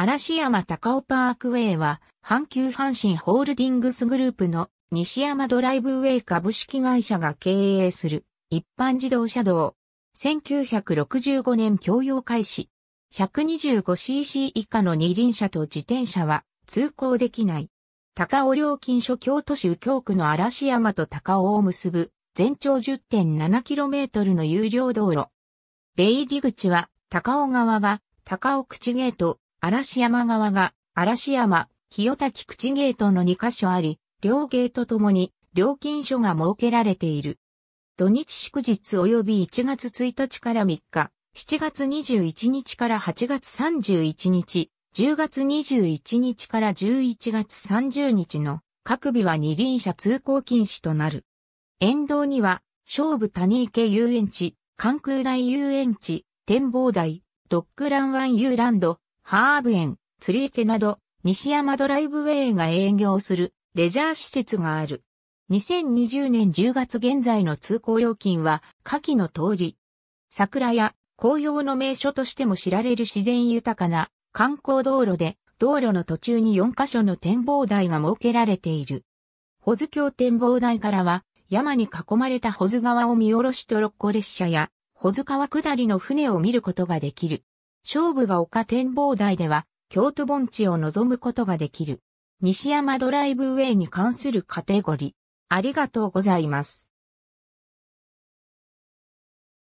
嵐山高尾パークウェイは、阪急阪神ホールディングスグループの西山ドライブウェイ株式会社が経営する一般自動車道。1965年供用開始。125cc 以下の二輪車と自転車は通行できない。高尾料金所京都市右京区の嵐山と高尾を結ぶ全長 10.7km の有料道路。出入り口は高尾側が高尾口ゲート、嵐山側が、嵐山、清滝口ゲートの2カ所あり、両ゲートともに、料金所が設けられている。土日祝日及び1月1日から3日、7月21日から8月31日、10月21日から11月30日の各日は二輪車通行禁止となる。沿道には、勝負谷池遊園地、関空大遊園地、展望台、ドッグランワンユーランド、ハーブ園、釣り池など、西山ドライブウェイが営業するレジャー施設がある。2020年10月現在の通行料金は下記の通り。桜や紅葉の名所としても知られる自然豊かな観光道路で道路の途中に4カ所の展望台が設けられている。保津峡展望台からは山に囲まれた保津川を見下ろしトロッコ列車や保津川下りの船を見ることができる。勝負が丘展望台では、京都盆地を望むことができる。西山ドライブウェイに関するカテゴリー。ありがとうございます。